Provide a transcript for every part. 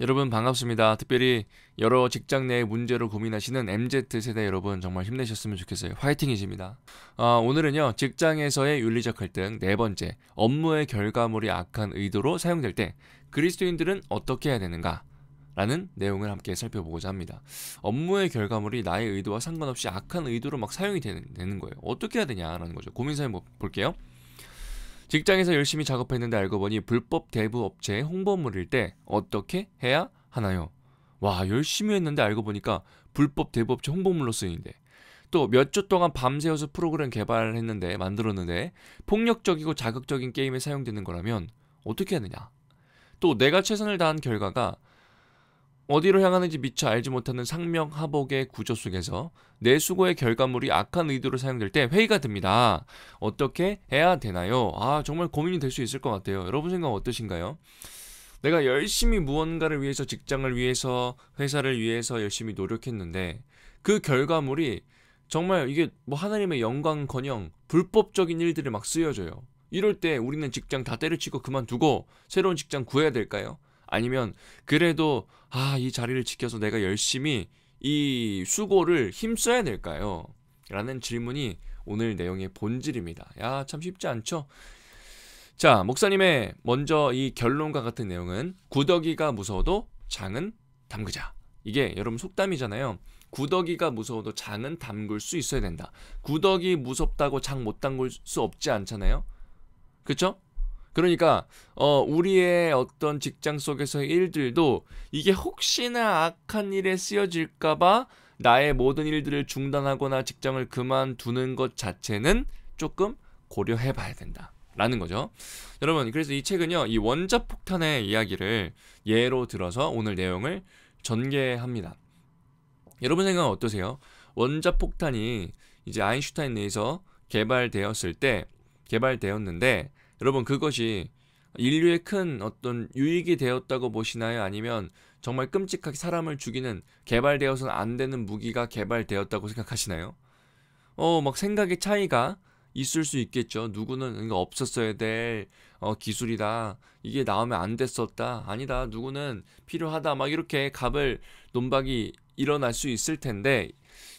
여러분 반갑습니다. 특별히 여러 직장 내의 문제를 고민하시는 MZ 세대 여러분 정말 힘내셨으면 좋겠어요. 화이팅이십니다. 아, 오늘은요 직장에서의 윤리적 갈등 네 번째 업무의 결과물이 악한 의도로 사용될 때 그리스도인들은 어떻게 해야 되는가? 라는 내용을 함께 살펴보고자 합니다. 업무의 결과물이 나의 의도와 상관없이 악한 의도로 막 사용이 되는, 되는 거예요. 어떻게 해야 되냐라는 거죠. 고민 사연 뭐, 볼게요. 직장에서 열심히 작업했는데 알고 보니 불법 대부 업체의 홍보물일 때 어떻게 해야 하나요? 와, 열심히 했는데 알고 보니까 불법 대부 업체 홍보물로 쓰이는데. 또 몇 주 동안 밤새워서 프로그램 개발했는데 을 만들었는데 폭력적이고 자극적인 게임에 사용되는 거라면 어떻게 하느냐? 또 내가 최선을 다한 결과가 어디로 향하는지 미처 알지 못하는 상명하복의 구조 속에서 내 수고의 결과물이 악한 의도로 사용될 때 회의가 듭니다. 어떻게 해야 되나요? 아 정말 고민이 될 수 있을 것 같아요. 여러분 생각 어떠신가요? 내가 열심히 무언가를 위해서 직장을 위해서 회사를 위해서 열심히 노력했는데 그 결과물이 정말 이게 뭐 하나님의 영광커녕 불법적인 일들이 막 쓰여져요. 이럴 때 우리는 직장 다 때려치고 그만두고 새로운 직장 구해야 될까요? 아니면 그래도 아, 이 자리를 지켜서 내가 열심히 이 수고를 힘써야 될까요? 라는 질문이 오늘 내용의 본질입니다. 야, 참 쉽지 않죠? 자, 목사님의 먼저 이 결론과 같은 내용은 구더기가 무서워도 장은 담그자. 이게 여러분 속담이잖아요. 구더기가 무서워도 장은 담글 수 있어야 된다. 구더기 무섭다고 장 못 담글 수 없지 않잖아요. 그쵸? 그러니까 어 우리의 어떤 직장 속에서 일들도 이게 혹시나 악한 일에 쓰여질까 봐 나의 모든 일들을 중단하거나 직장을 그만두는 것 자체는 조금 고려해 봐야 된다. 라는 거죠. 여러분, 그래서 이 책은요, 이 원자 폭탄의 이야기를 예로 들어서 오늘 내용을 전개합니다. 여러분 생각은 어떠세요? 원자 폭탄이 이제 아인슈타인 내에서 개발되었을 때, 개발되었는데, 여러분 그것이 인류의 큰 어떤 유익이 되었다고 보시나요? 아니면 정말 끔찍하게 사람을 죽이는 개발되어서는 안 되는 무기가 개발되었다고 생각하시나요? 어, 막 생각의 차이가 있을 수 있겠죠. 누구는 이거 없었어야 될 어, 기술이다. 이게 나오면 안 됐었다. 아니다. 누구는 필요하다. 막 이렇게 갑을 논박이 일어날 수 있을 텐데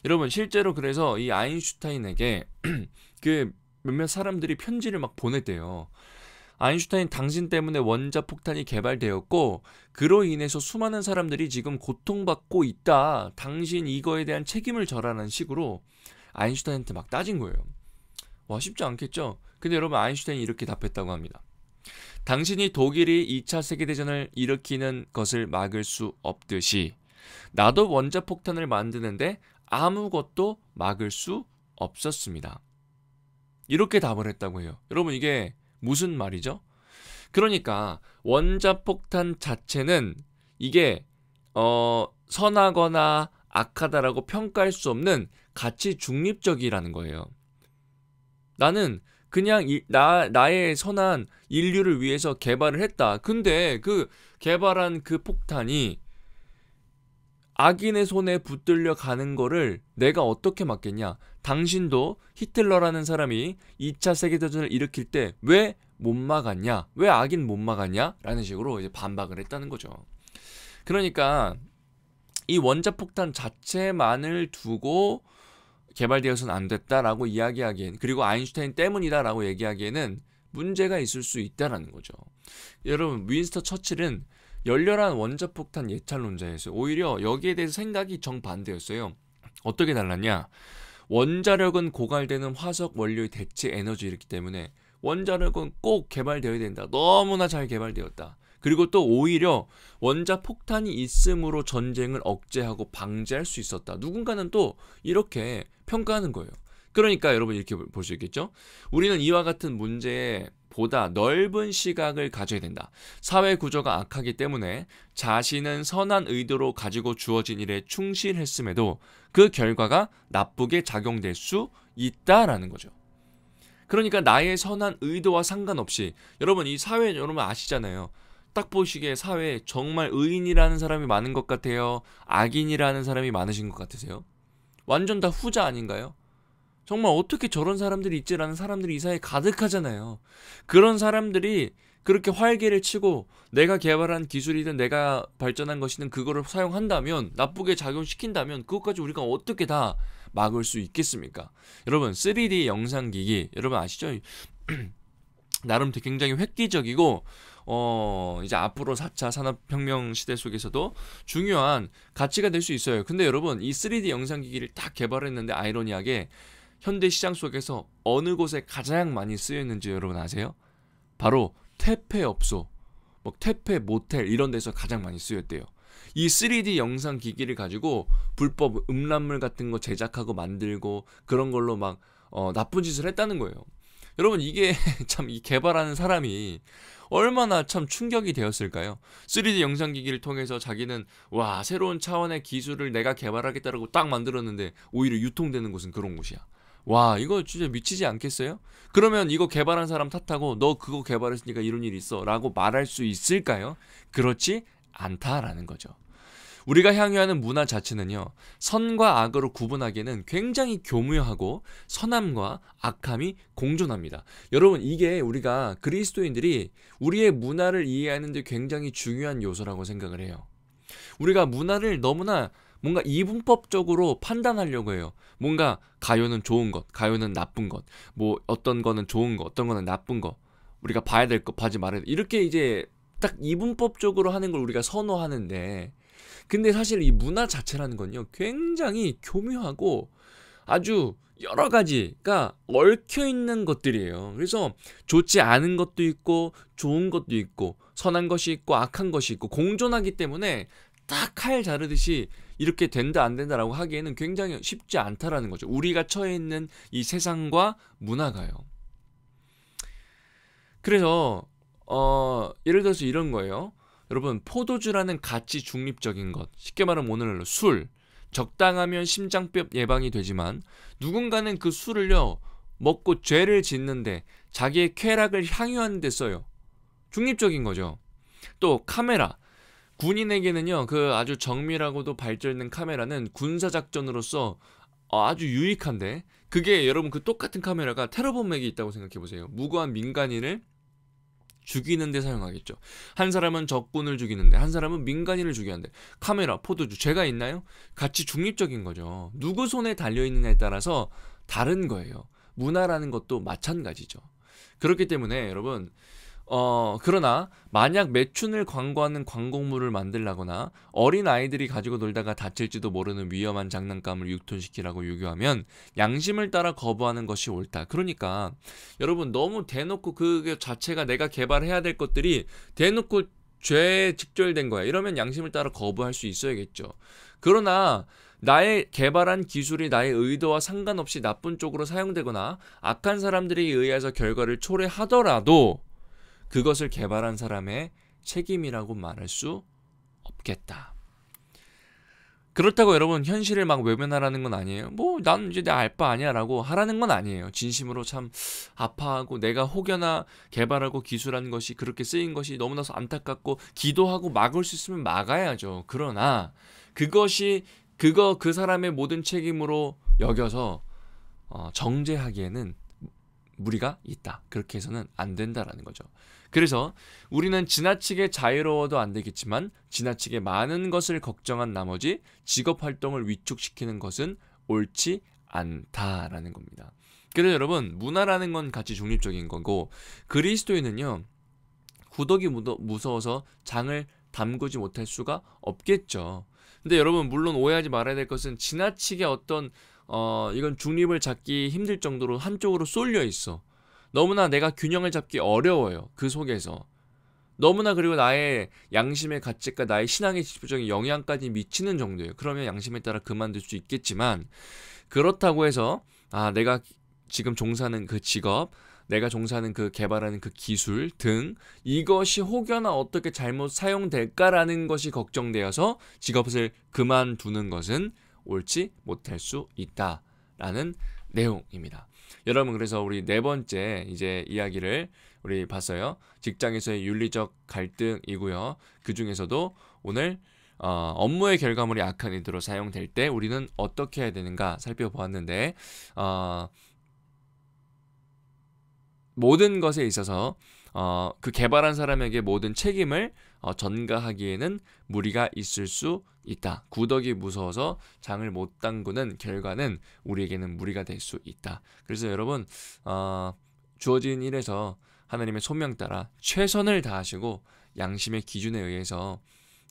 여러분 실제로 그래서 이 아인슈타인에게 그 몇몇 사람들이 편지를 막 보냈대요. 아인슈타인 당신 때문에 원자 폭탄이 개발되었고 그로 인해서 수많은 사람들이 지금 고통받고 있다. 당신 이거에 대한 책임을 절하는 식으로 아인슈타인한테 막 따진 거예요. 와 쉽지 않겠죠? 근데 여러분 아인슈타인이 이렇게 답했다고 합니다. 당신이 독일이 2차 세계대전을 일으키는 것을 막을 수 없듯이 나도 원자폭탄을 만드는데 아무것도 막을 수 없었습니다. 이렇게 답을 했다고 해요. 여러분 이게 무슨 말이죠? 그러니까 원자폭탄 자체는 이게 어 선하거나 악하다라고 평가할 수 없는 가치 중립적이라는 거예요. 나는 그냥 이, 나 나의 선한 인류를 위해서 개발을 했다. 근데 그 개발한 그 폭탄이 악인의 손에 붙들려 가는 거를 내가 어떻게 막겠냐? 당신도 히틀러라는 사람이 2차 세계대전을 일으킬 때 왜 못 막았냐? 왜 악인 못 막았냐? 라는 식으로 이제 반박을 했다는 거죠. 그러니까 이 원자 폭탄 자체만을 두고 개발되어서는 안 됐다라고 이야기하기엔 그리고 아인슈타인 때문이다라고 얘기하기에는 문제가 있을 수 있다라는 거죠. 여러분 윈스터 처칠은 열렬한 원자폭탄 예찬론자였어요. 오히려 여기에 대해서 생각이 정반대였어요. 어떻게 달랐냐? 원자력은 고갈되는 화석 원료의 대체 에너지이기 때문에 원자력은 꼭 개발되어야 된다. 너무나 잘 개발되었다. 그리고 또 오히려 원자 폭탄이 있으므로 전쟁을 억제하고 방지할 수 있었다. 누군가는 또 이렇게 평가하는 거예요. 그러니까 여러분 이렇게 볼 수 있겠죠? 우리는 이와 같은 문제에 보다 넓은 시각을 가져야 된다. 사회 구조가 악하기 때문에 자신은 선한 의도로 가지고 주어진 일에 충실했음에도 그 결과가 나쁘게 작용될 수 있다라는 거죠. 그러니까 나의 선한 의도와 상관없이 여러분 이 사회 여러분 아시잖아요. 딱 보시기에 사회에 정말 의인이라는 사람이 많은 것 같아요. 악인이라는 사람이 많으신 것 같으세요? 완전 다 후자 아닌가요? 정말 어떻게 저런 사람들이 있지라는 사람들이 이 사회에 가득하잖아요. 그런 사람들이 그렇게 활기를 치고 내가 개발한 기술이든 내가 발전한 것이든 그거를 사용한다면 나쁘게 작용시킨다면 그것까지 우리가 어떻게 다 막을 수 있겠습니까? 여러분 3D 영상기기 여러분 아시죠? 나름 굉장히 획기적이고 어 이제 앞으로 4차 산업혁명 시대 속에서도 중요한 가치가 될 수 있어요. 근데 여러분 이 3D 영상기기를 딱 개발했는데 아이러니하게 현대 시장 속에서 어느 곳에 가장 많이 쓰였는지 여러분 아세요? 바로 퇴폐업소, 뭐 퇴폐 모텔 이런 데서 가장 많이 쓰였대요. 이 3D 영상 기기를 가지고 불법 음란물 같은 거 제작하고 만들고 그런 걸로 막 어, 나쁜 짓을 했다는 거예요. 여러분 이게 참 이 개발하는 사람이 얼마나 참 충격이 되었을까요? 3D 영상 기기를 통해서 자기는 와 새로운 차원의 기술을 내가 개발하겠다라고 딱 만들었는데 오히려 유통되는 곳은 그런 곳이야. 와 이거 진짜 미치지 않겠어요? 그러면 이거 개발한 사람 탓하고 너 그거 개발했으니까 이런 일이 있어 라고 말할 수 있을까요? 그렇지 않다라는 거죠. 우리가 향유하는 문화 자체는요, 선과 악으로 구분하기에는 굉장히 교묘하고 선함과 악함이 공존합니다. 여러분, 이게 우리가 그리스도인들이 우리의 문화를 이해하는데 굉장히 중요한 요소라고 생각을 해요. 우리가 문화를 너무나 뭔가 이분법적으로 판단하려고 해요. 뭔가 가요는 좋은 것, 가요는 나쁜 것, 뭐 어떤 거는 좋은 것, 어떤 거는 나쁜 것, 우리가 봐야 될 것, 봐지 말아야 될 이렇게 이제 딱 이분법적으로 하는 걸 우리가 선호하는데, 근데 사실 이 문화 자체라는 건요, 굉장히 교묘하고 아주 여러 가지가 얽혀 있는 것들이에요. 그래서 좋지 않은 것도 있고 좋은 것도 있고 선한 것이 있고 악한 것이 있고 공존하기 때문에 딱 칼 자르듯이 이렇게 된다 안 된다라고 하기에는 굉장히 쉽지 않다라는 거죠. 우리가 처해 있는 이 세상과 문화가요. 그래서 어, 예를 들어서 이런 거예요. 여러분 포도주라는 가치 중립적인 것 쉽게 말하면 오늘로 술 적당하면 심장병 예방이 되지만 누군가는 그 술을요 먹고 죄를 짓는데 자기의 쾌락을 향유하는 데 써요 중립적인 거죠 또 카메라 군인에게는요, 그 아주 정밀하고도 발전 있는 카메라는 군사작전으로서 아주 유익한데, 그게 여러분 그 똑같은 카메라가 테러범에게 있다고 생각해보세요. 무고한 민간인을 죽이는데 사용하겠죠. 한 사람은 적군을 죽이는데, 한 사람은 민간인을 죽이는데, 카메라, 포도주, 죄가 있나요? 같이 중립적인 거죠. 누구 손에 달려있느냐에 따라서 다른 거예요. 문화라는 것도 마찬가지죠. 그렇기 때문에 여러분, 어, 그러나 만약 매춘을 광고하는 광고물을 만들라거나 어린 아이들이 가지고 놀다가 다칠지도 모르는 위험한 장난감을 유통시키라고 요구하면 양심을 따라 거부하는 것이 옳다. 그러니까 여러분 너무 대놓고 그 자체가 내가 개발해야 될 것들이 대놓고 죄에 직절된 거야. 이러면 양심을 따라 거부할 수 있어야겠죠. 그러나 나의 개발한 기술이 나의 의도와 상관없이 나쁜 쪽으로 사용되거나 악한 사람들에 의해서 결과를 초래하더라도 그것을 개발한 사람의 책임이라고 말할 수 없겠다. 그렇다고 여러분 현실을 막 외면하라는 건 아니에요. 뭐 난 이제 내 알 바 아니야라고 하라는 건 아니에요. 진심으로 참 아파하고 내가 혹여나 개발하고 기술한 것이 그렇게 쓰인 것이 너무나 안타깝고 기도하고 막을 수 있으면 막아야죠. 그러나 그것이 그거 그 사람의 모든 책임으로 여겨서 어, 정제하기에는 무리가 있다. 그렇게 해서는 안 된다라는 거죠. 그래서 우리는 지나치게 자유로워도 안 되겠지만 지나치게 많은 것을 걱정한 나머지 직업 활동을 위축시키는 것은 옳지 않다라는 겁니다. 그래서 여러분 문화라는 건 같이 중립적인 거고 그리스도인은요 구덕이 무서워서 장을 담그지 못할 수가 없겠죠. 근데 여러분 물론 오해하지 말아야 될 것은 지나치게 어떤 어 이건 중립을 잡기 힘들 정도로 한쪽으로 쏠려 있어. 너무나 내가 균형을 잡기 어려워요. 그 속에서. 너무나 그리고 나의 양심의 가치가 나의 신앙의 지표적인 영향까지 미치는 정도예요. 그러면 양심에 따라 그만둘 수 있겠지만 그렇다고 해서 아 내가 지금 종사하는 그 직업 내가 종사하는 그 개발하는 그 기술 등 이것이 혹여나 어떻게 잘못 사용될까라는 것이 걱정되어서 직업을 그만두는 것은 옳지 못할 수 있다라는 내용입니다. 여러분 그래서 우리 네 번째 이제 이야기를 우리 봤어요. 직장에서의 윤리적 갈등이고요. 그 중에서도 오늘 어, 업무의 결과물이 악한 의도로 사용될 때 우리는 어떻게 해야 되는가 살펴보았는데 어, 모든 것에 있어서 어, 그 개발한 사람에게 모든 책임을 어, 전가하기에는 무리가 있을 수 있다. 구덕이 무서워서 장을 못 담그는 결과는 우리에게는 무리가 될 수 있다. 그래서 여러분 어, 주어진 일에서 하나님의 소명 따라 최선을 다하시고 양심의 기준에 의해서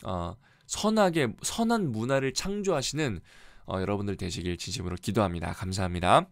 어, 선하게 선한 문화를 창조하시는 어, 여러분들 되시길 진심으로 기도합니다. 감사합니다.